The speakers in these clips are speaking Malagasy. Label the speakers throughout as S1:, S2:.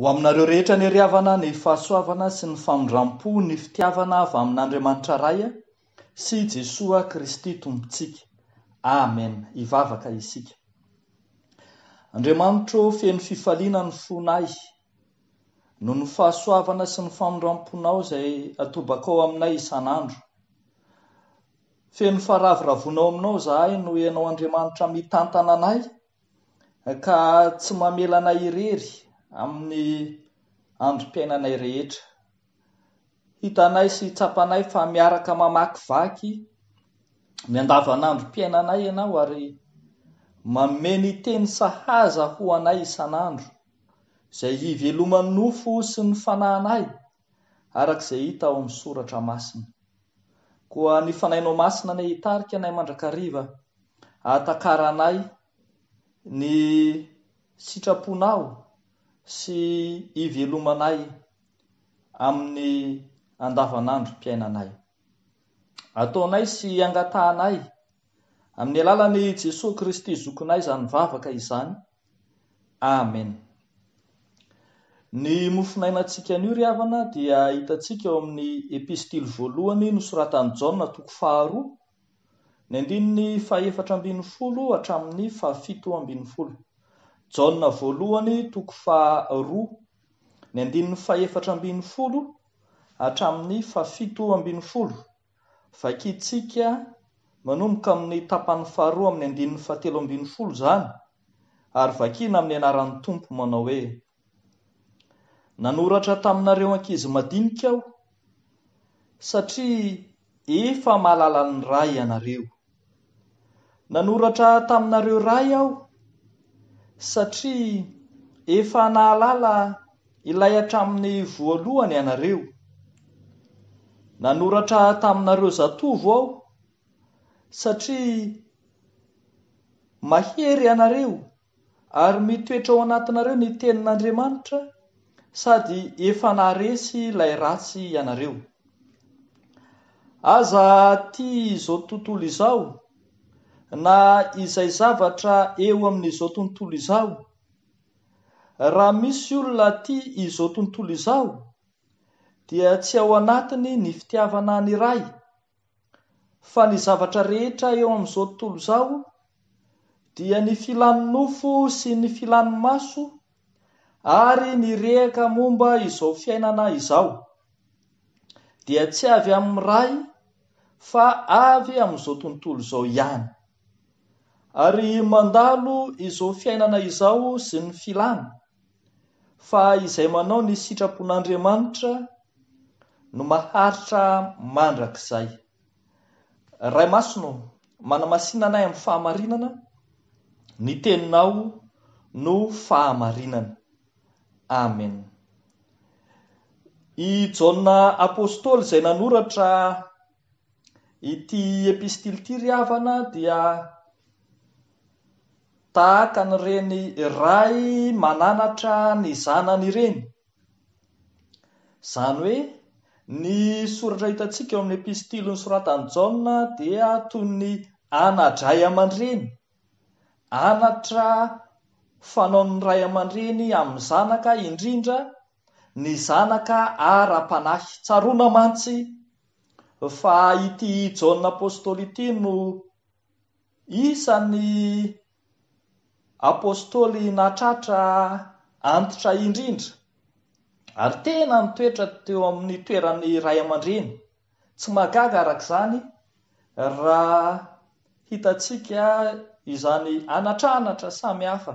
S1: ho aminareo rehetra ny ariavana ny fahasoavana sy ny fanondram-po ny fitiavana avy amin'andriamanitra ray a sy jesosa kristy tombotsika amen ivavaka isika andriamanitro feny fifaliana ny fonay noho ny fahasoavana sy ny famondram-ponao zay atobak ao aminay isan'andro feny faharavoravonao aminao zahay no ienao andriamanitra mitantana anay ka tsy mamelanay irery amin'ny androm-piainanay rehetra hita nay sy htsapanay fa miaraka mamaky vaky miandavan'andro m-piainanay ianao ary mameny teny sahaza ho anay isan'andro zay ivelomany nofo sy ny fananay arak'izay hita ao ami'ny soratra masina koa ny fanainao masina any hitarika anay mandrakariva atakaraanay ny sitraponao sy ivyelomanay amin'ny andavanandro mpiainanay ataonay sy angatanay amin'ny alalan'ny jesosy kristy zokinay zany vavaka izany amen ny mofonaina atsika an'io ri havana dia ahitatsika eo amin'ny epistily voalohany nosoratany jana toko faharoa ny andiny ny faefatra ambiny folo hatramin'ny faafito ambiny folo ja voalohany toko faroa ny andinin'ny faefatra ambin'ny folo hatramin'ny fafito ambiny folo vakitsika manomboka amin'ny tapan'ny faharoa amin'ny andinin'ny fahatelo ambin'ny folo izany ary vakiana amin'ny anaran'ny tompo manao hoe nanoratra taminareo ankizy madinika aho satria efa mahalalan'ny ray ianareo nanoratra taminareo ray aho satria efa nahalala ilay atramin'ny voalohany ianareo nanoratra taminareo zatovo aho satria mahery ianareo ary mitoetra ao anatinareo ny tenin'andriamanitra sady efa naharesy ilay ratsy ianareo aza tia izao tontolo izao na izay zavatra eo amin'izao tontolo izao raha misy olona ty izao tontolo izao dia tsy ao anatiny ny fitiavana ny ray fa ny zavatra rehetra eo amin'izao tontolo izao dia ny filany nofo sy ny filan maso ary nyrehaka momba izao fiainana izao dia tsy avy amin'ny ray fa avy amin'izao tontolo izao ihany ary mandalo izo fiainana izao sy ny filana fa izay manao ny sitrapon'andriamanitra no maharitra mandrakizay ray masino manamasina anay amin'ny fahamarinana ny teninao no fahamarinana amen ijaona apôstôly zay nanoratra ity epistily ity ry havana dia tahaka nyreny ray mananatra ny zanany ireny zany hoe ny soratra hitatsika eo amin'ny pistily ny soratany jan dia toyy ny anadray aman- reny anatra fanaon'ny ray aman- reny amin'ny zanaka indrindra ny zanaka ara-panahy tsarona mantsy fa ity jauna apôstoly ity no isan'ny apostôly natratra antitra indrindra ary tena ny toetra teo amin'ny toerany ray aman-dreny tsy maagaga arak' izany raha hitatsika izany anatranatra samy hafa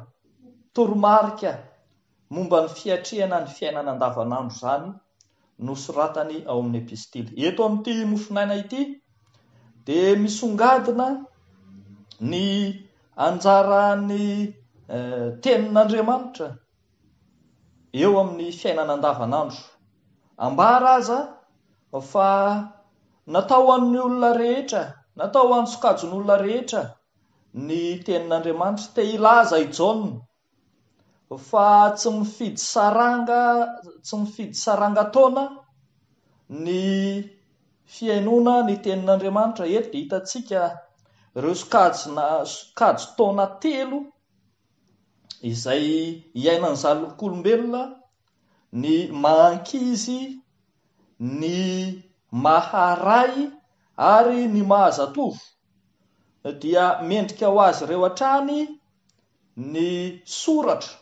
S1: toromarika momba ny fiatrihana ny fiainana an-davanandro zany no soratany ao amin'ny epistily eto amin''ity mofinaina ity di mis ongadina ny anjarany eh, tenin'andriamanitra eo amin'ny fiainana an-davanandro ambara aza fa natao an'ny olona rehetra natao an'ny sokajon'olona rehetra ny tenin'andriamanitra te ilaza i jauna fa tsy mifidi saranga tsy mifidy saranga taona ny fiainoana ny tenin'andriamanitra eto de hitatsiaka reo sokajona sokajo taona telo izay hiainany zalokolombelona ny mankizy ny maharay ary ny mahaza atovo dia mendrika ao azy ireo han-trany ny soratra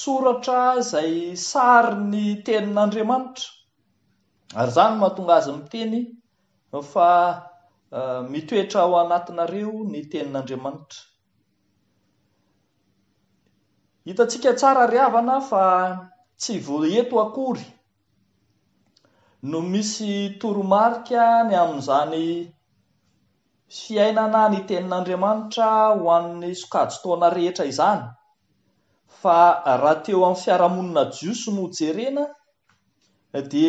S1: soratra zay sary ny tenin'andriamanitra ary zany mahatonga azy ami teny fa Ah, mitoetra ao anatinareo ny tenin'andriamanitra hitatsika tsara ryhavana fa tsy voeto akory no misy toromarika ny amin'izany fiainana ny tenin'andriamanitra ho ann'ny sokajo tona rehetra izany fa raha teo amin'ny fiarahamonina jioso nohojerena di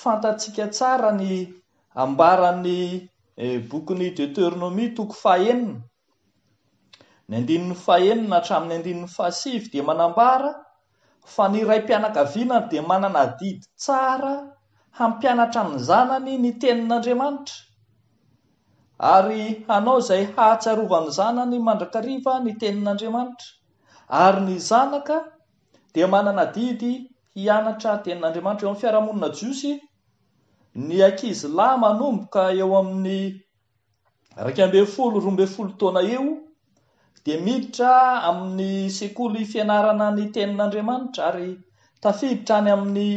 S1: fantatsika tsara ny ambaran'ny E, bokiny deternomi toko faenina ny andinny faenina hatramin'ny andinin'ny ahai di manambara fa ny ray mpianakavinana di manana didy tsara hampianatra ny zanany ny tenin'andriamanitra ary anao zay hahatsarova ny zanany mandrakariva ny tenin'andriamanitra ary ny zanaka di manana didy hianatra tenin'andramanitra eo amin'y fiarahamonina jiosy ny akizy lahy manomboka eo amin'ny rak ambe folo rombe folo taona io di miditra amin'ny sekolo fianarana ny tenin'andriamanitra ary tafiditra any amin'ny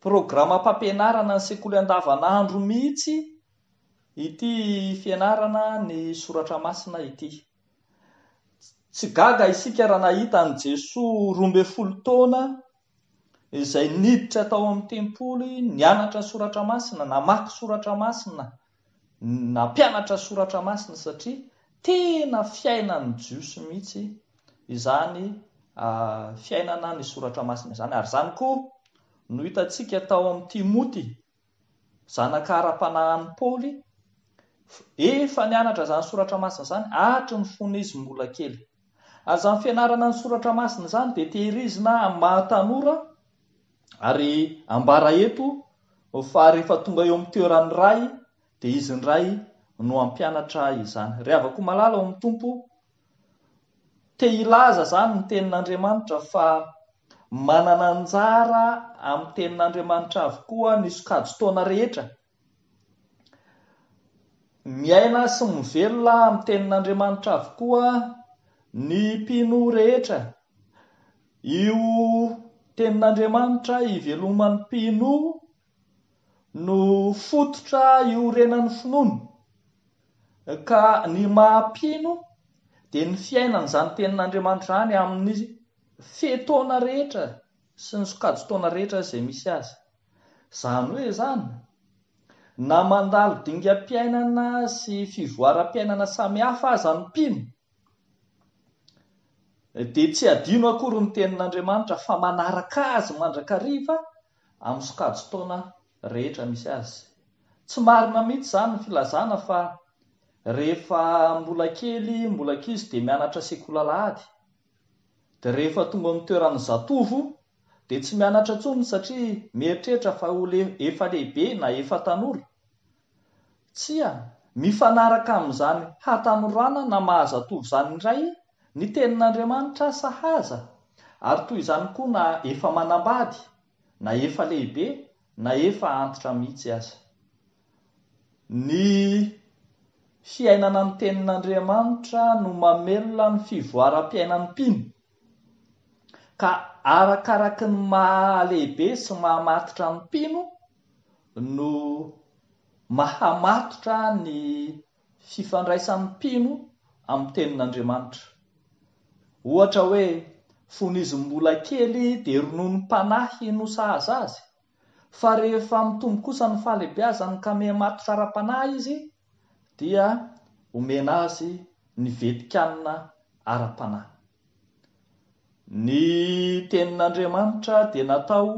S1: programma mpampianarana ny sekolo andavanaandro mihitsy ity fianarana ny soratra masina ity tsy gaga isika raha nahitan' jesos rombe folo taona izay niditra atao amin'ny tempoly ny anatra soratra masina namaky soratra masina napianatra soratra masina satria tena fiainany jiosy mihitsy izany fiainana ny soratra masina zany ary zany koa no hitatsika atao ami' timoty zanakara-panhany ply ef nantra zany soratramasina zany ahty ny fona izy mbola kelyayzanyfinna ny soratramasina zany deehizina amahaaora ary ambara eto fa rehefa tonga eo ami'ny toerany ray dia izy ny ray no ampianatra izany ry avako malala eo amin'ny tompo tehilaza izany ny tenin'andriamanitra fa manananjara amin'ny tenin'andriamanitra avo koa ny sokajo taoana rehetra miaina sy mivelona amiy tenin'andriamanitra avo koa ny mpino rehetra io tenin'andriamanitra hiveloman'ny mpino o no fototra iorena ny finono ka ny mahampino dia ny fiainana izany tenin'andriamanitra izany amin'ny fetaona rehetra sy ny sokajo taona rehetra y zay misy azy izany hoe zany na mandalo dinga am-piainana sy fivoaram-piainana sami hafa aza any mpino di tsy adino akory ny tenin'andriamanitra fa manaraka azy mandrakariva amy sokaj taona rehetra misy azy tsy marina mihitsy zany ny filazana fa rehefa mbola kely mbola kizy d mianatraekolaong amny toeran'zatovod tsy mianatratso satria mieritrehtra fa ol eehiena eoatsya mifanaraka am'zany hatanorana na mahazatov zany dray ny tenin'andriamanitra sahaza ary toy izany koa na efa manambady na efa lehibe na efa antitra mihitsy azy ny fiainana ny tenin'andriamanitra no mamelona ny fivoaram-piainan'ny mpino ka arakaraky ny maha lehibe sy mahamatotra ny mpino no mahamatotra ny fifandraisan'ny mpino amin'ny tenin'andriamanitra ohatra hoe fona izy mbola kely dia ronoany mpanahy nosaaza azy fa rehefa mitombo kosa ny fahaleibeazany kameha matritra ara-panahy izy dia homena azy ny vetik anina ara-panahy ny tenin'andriamanitra dia natao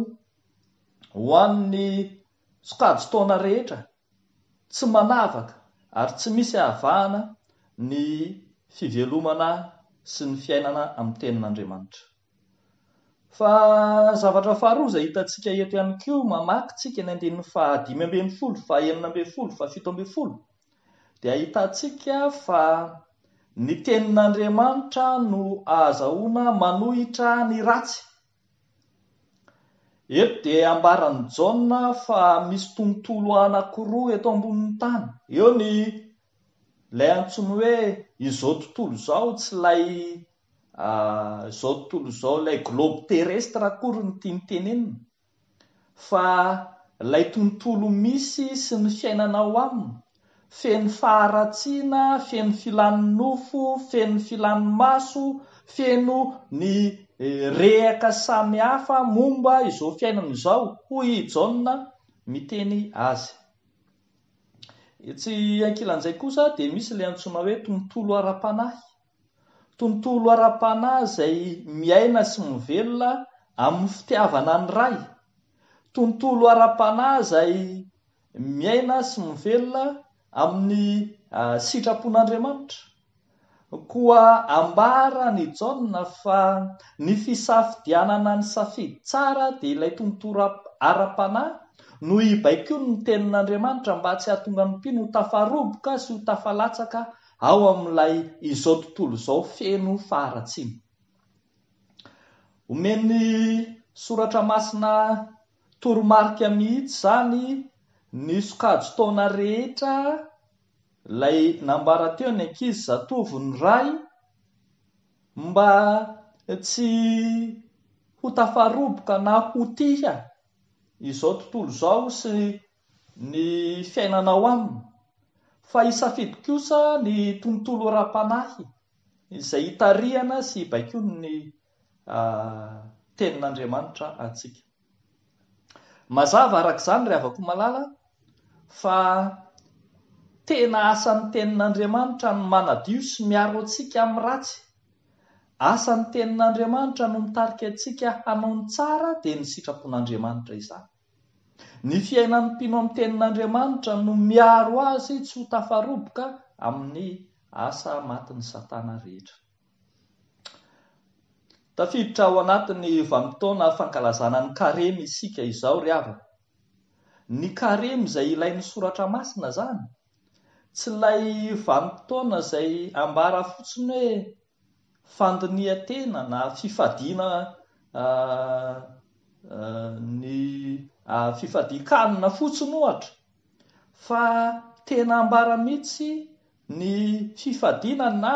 S1: ho amin'ny sokajo taoana rehetra tsy manavaka ary tsy misy havahana ny fivelomana sy ny fiainana amin'ny tenin'andriamanitra fa zavatra faharoza hitatsika eto ihany kio mamakitsika eny ndeny fahadimy amben'ny folo fa henina ambe folo fa fito ambe folo dia ahita tsika fa ny tenin'andriamanitra no ahazahoana manohitra ny ratsy eto di ambaran'ny jaona fa misy tontolo anakiroa eto ambonin'ny tany eo ny lay antsony hoe izao tontolo zao tsy ilaya ah, zao tontolo zao lay globe terrestre akory ny tinitene niny fa lay tontolo misy sy ny fiainana ao aminy feny faharatsina feno filan'ny nofo feno filan maso feno ny eh, rehaka samy hafa momba izo fiainana zao hoyi jaona miteny azy etsy ankila an'ijay kosa dia misy ilay antsona hoe tontolo ara-panahy tontolo ara-panahy zay miaina sy mivelona amin'ny fitiavana ny ray tontolo ara-panay izay miaina sy mivelona amin'ny sitrapon'andriamanitra koa ambara ny jone fa ny fisafidianana ny safidy tsara dia ilay tontolo ara-panahy noo ibaikio ny tenin'andriamanitra mba tsy ahatonga ny mpino ho tafaroboka sy ho tafalatsaka ao amin'ilay izao tontolo izao feno faratsy iny homeny soratra masina toromariky mihitsy zany nysokajo taona rehetra ilay nambara teo ny ankizy zatoviny ray mba tsy ho tafaroboka na ho tiha izao tontolo izao sy ny fiainana ao aminy fa hisafidikosa ny tontolo ra-panahy izay hitarihana sy ibakon nya tenin'andriamanitra atsika mazava arak'izany re avako malala fa tena asan'ny tenin'andriamanitra ny manadio sy miaro atsika ami'ny ratsy asany tenin'andriamanitra no mitarika atsika hanaony tsara dia ny sitrapon'andriamanitra izah ny fiainan'ny mpino amin'ny tenin'andriamanitra no miaro azy tsy ho tafaroboka amin'ny asa matiny satana rehetra tafiditra ao anatiny vampotoana fankalazana ny karemy isika izao ry ava ny karemy izay ilay ny soratra masina zany tsy lay vampotoana zay ambara fotsiny hoe fandinia tena na fifadiana ah, ah, ny ah, fifadikanina fotsiny ohatra fa tena ambaramihitsy ny fifadiana na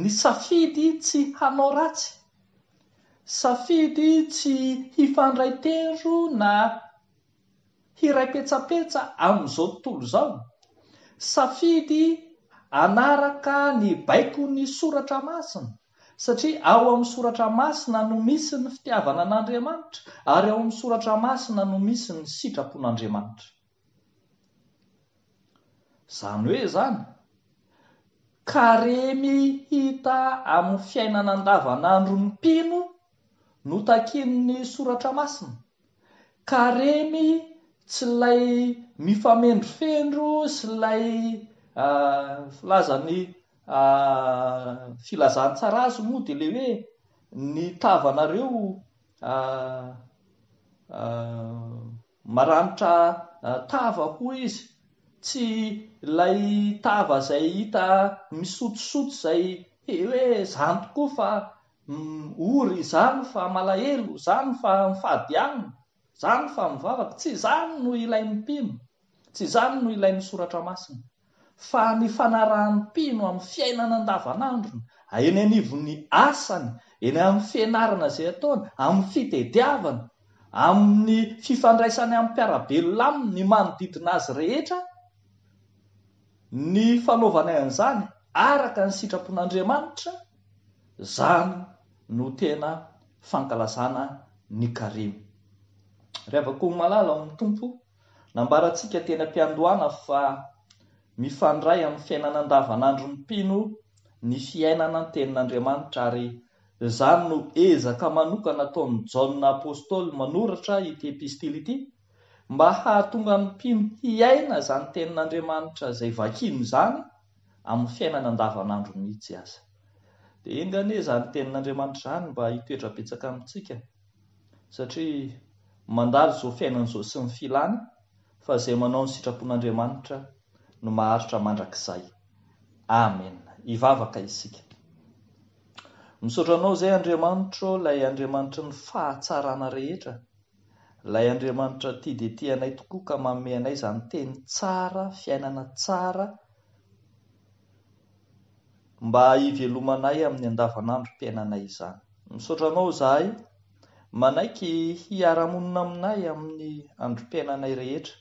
S1: ny safidy tsy hanao ratsy safidy tsy hifandrai tedro na hirai petsapetsa ami'izao tontolo izao safidy anaraka ny baiko ny soratra masina satria ao amin'ny soratra masina no misy ny fitiavana an'andriamanitra ary ao amin'ny soratra masina no misy ny sitrapon'andriamanitra izany hoe zany karemy hita amin'ny fiainana an-davanandro ny mpino no takin'ny soratra masina karemy tsy ilay mifamendro fendro sy lay Ah, filazan'ny ah, filazantsarazy moa dea lay hoe ny ah, tava anareoa maranitra tava hoa izy tsy ilay tava zay hita misotsosotso zay he eh, hoe zany tokoa fa mory mm, izany fa malahelo zany fa mifaadianina zany fa mivavaka tsy zany noho ilay mimpino tsy zany no ilay nnysoratra masina fa ny fanaran'ny mpino amin'ny fiainana an-davan'androna aeny anivony asany eny amin'ny fianarana izay ataona amin'ny fitediavana amin'ny fifandraisany amin'ny mpiarabelonaamin ny manodidina azy rehetra ny fanaovana an'izany araka ny sitrapon'andriamanitra zany no tena fankalazana ny karemo reh avako ny malala amin'ny tompo nambaratsika teny ampiandohana fa mifandray amin'ny fiainana andavan'andro ny pino ny fiainana ny tenin'andriamanitra ary zany no ezaka manokana ataony jane apôstôly manoratra ity epistily ity mba hary tonga ny pino hiaina zany tenin'andriamanitra zay vakino zany amn'ny fiainanndaanandrongfiainan'osyny filyaynaonsitrapon'damanit no maharitra mandrakizay amen ivavaka isika misotranao zay andriamanitr o lay andriamanitra ny fahatsarana rehetra lay andriamanitra tiditi anay tokoa ka maome anay zany teny tsara fiainana tsara mba hivelomanay amin'ny andavan'andro mpiainanay izany misaotranao zahay manaiky hiara-monina aminay amin'ny androm-piainanay rehetra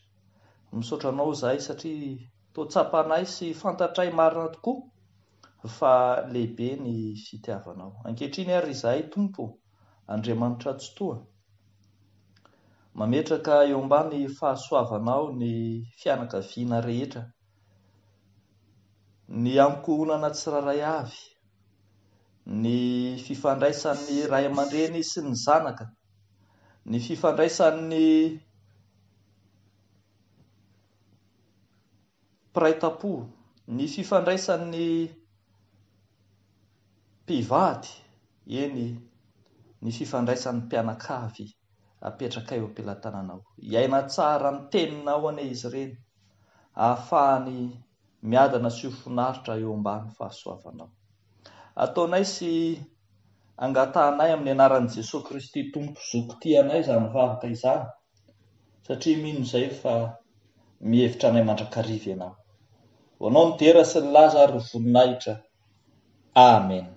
S1: misaotranao zahay satria to tsapanay sy fantatray marina tokoa fa lehibe ny fitiavanao ankehtriny ary izahay tompo andriamanitra tsotoa mametraka eo ambany fahasoavanao ny fianakaviana rehetra ny ankohonana tsy raharay avy ny fifandraisan'ny ray aman-dreny sy ny zanaka ny fifandraisan'ny piraytapo ny fifandraisan'ny mpivady eny ny fifandraisan'ny mpianakavy apetrakaeo ampilatananao hiaina tsara ny teninao aney izy ireny ahafahany miadana sy ho finaritra eo ambany fahasoavanao ataonay sy angatanay amin'ny anaran' jesosy kristy tompo zokoti anay zany vavaka izany satria mino izay fa mihevitra anay mandrakriv anao anao miteratsy ny lazay ro voninahitra amen